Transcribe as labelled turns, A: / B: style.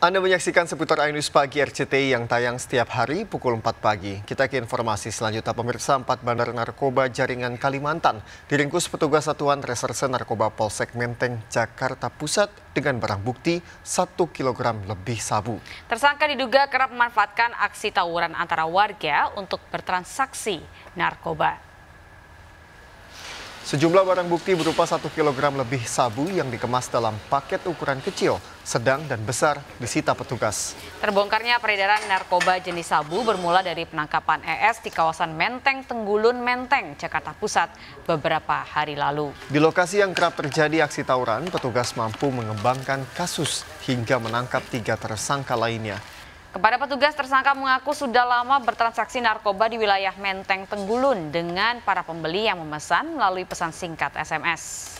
A: Anda menyaksikan seputar iNews Pagi RCTI yang tayang setiap hari pukul 4 pagi. Kita ke informasi selanjutnya pemirsa empat bandar narkoba jaringan Kalimantan diringkus petugas Satuan Reserse Narkoba Polsek Menteng, Jakarta Pusat dengan barang bukti 1 kg lebih sabu.
B: Tersangka diduga kerap memanfaatkan aksi tawuran antara warga untuk bertransaksi narkoba.
A: Sejumlah barang bukti berupa 1 kg lebih sabu yang dikemas dalam paket ukuran kecil, sedang dan besar disita petugas.
B: Terbongkarnya peredaran narkoba jenis sabu bermula dari penangkapan ES di kawasan Menteng Tenggulun Menteng, Jakarta Pusat beberapa hari lalu.
A: Di lokasi yang kerap terjadi aksi tawuran, petugas mampu mengembangkan kasus hingga menangkap tiga tersangka lainnya.
B: Kepada petugas, tersangka mengaku sudah lama bertransaksi narkoba di wilayah Menteng Tenggulun dengan para pembeli yang memesan melalui pesan singkat SMS.